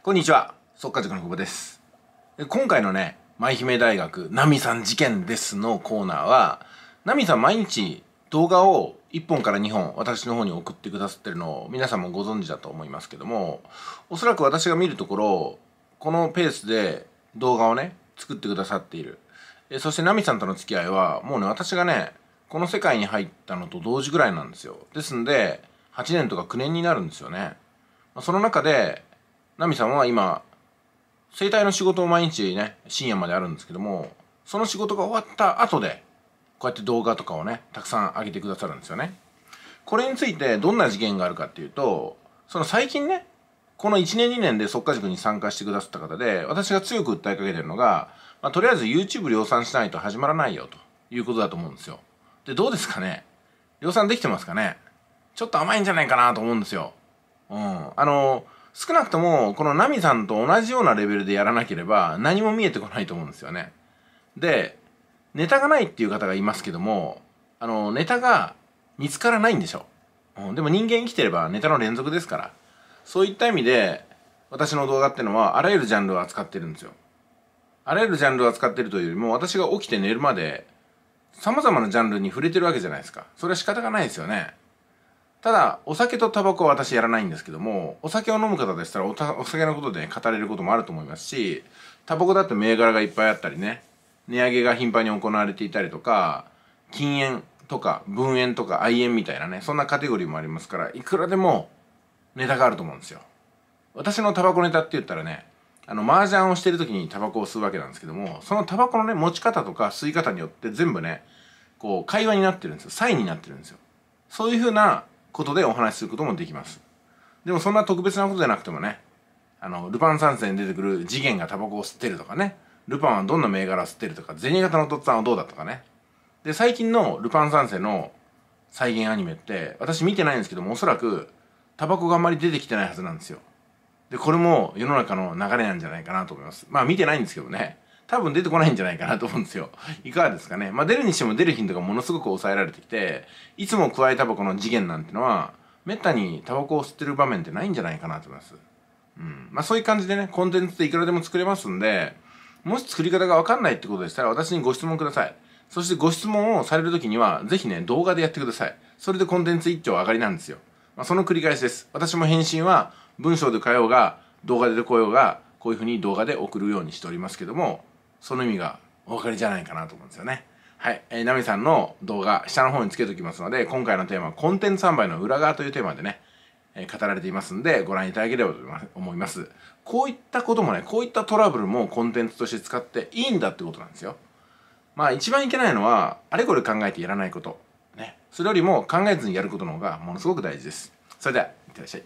こんにちは、速化塾の久保です。今回のね、舞姫大学、ナミさん事件ですのコーナーは、ナミさん毎日動画を1本から2本私の方に送ってくださってるのを皆さんもご存知だと思いますけども、おそらく私が見るところ、このペースで動画をね、作ってくださっている。そしてナミさんとの付き合いは、もうね、私がね、この世界に入ったのと同時ぐらいなんですよ。ですんで、8年とか9年になるんですよね。その中で、ナミさんは今、生体の仕事を毎日ね、深夜まであるんですけども、その仕事が終わった後で、こうやって動画とかをね、たくさん上げてくださるんですよね。これについてどんな事件があるかっていうと、その最近ね、この1年2年で即価塾に参加してくださった方で、私が強く訴えかけてるのが、まあ、とりあえず YouTube 量産しないと始まらないよということだと思うんですよ。で、どうですかね量産できてますかねちょっと甘いんじゃないかなと思うんですよ。うん。あのー少なくとも、このナミさんと同じようなレベルでやらなければ、何も見えてこないと思うんですよね。で、ネタがないっていう方がいますけども、あの、ネタが見つからないんでしょ。うん、でも人間生きてればネタの連続ですから。そういった意味で、私の動画ってのは、あらゆるジャンルを扱ってるんですよ。あらゆるジャンルを扱ってるというよりも、私が起きて寝るまで、様々なジャンルに触れてるわけじゃないですか。それは仕方がないですよね。ただお酒とタバコは私やらないんですけどもお酒を飲む方でしたらお酒のことで、語れることもあると思いますしタバコだって銘柄がいっぱいあったりね値上げが頻繁に行われていたりとか禁煙とか分煙とか愛煙みたいなねそんなカテゴリーもありますからいくらでもネタがあると思うんですよ私のタバコネタって言ったらねあの麻雀をしてる時にタバコを吸うわけなんですけどもそのタバコのね持ち方とか吸い方によって全部ねこう会話になってるんですよサインになってるんですよそういうふうなことでお話しすることもできますでもそんな特別なことじゃなくてもねあのルパン三世に出てくる次元がタバコを吸ってるとかねルパンはどんな銘柄を吸ってるとか銭形のとっつぁんはどうだとかねで最近のルパン三世の再現アニメって私見てないんですけどもおそらくタバコがあんまり出てきてないはずなんですよでこれも世の中の流れなんじゃないかなと思いますまあ見てないんですけどね多分出てこないんじゃないかなと思うんですよ。いかがですかね。まあ、出るにしても出る頻度がものすごく抑えられてきて、いつも加えタバコの次元なんてのは、めったにタバコを吸ってる場面ってないんじゃないかなと思います。うん。まあ、そういう感じでね、コンテンツっていくらでも作れますんで、もし作り方がわかんないってことでしたら、私にご質問ください。そしてご質問をされるときには、ぜひね、動画でやってください。それでコンテンツ一丁上がりなんですよ。まあ、その繰り返しです。私も返信は文章で変えようが、動画で来ようが、こういうふうに動画で送るようにしておりますけども、その意味がお分かりじゃないかなと思うんですよね。はい。えー、ナミさんの動画、下の方につけておきますので、今回のテーマはコンテンツ販売の裏側というテーマでね、えー、語られていますんで、ご覧いただければと思います。こういったこともね、こういったトラブルもコンテンツとして使っていいんだってことなんですよ。まあ一番いけないのは、あれこれ考えてやらないこと。ね。それよりも考えずにやることの方がものすごく大事です。それでは、いってらっしゃい。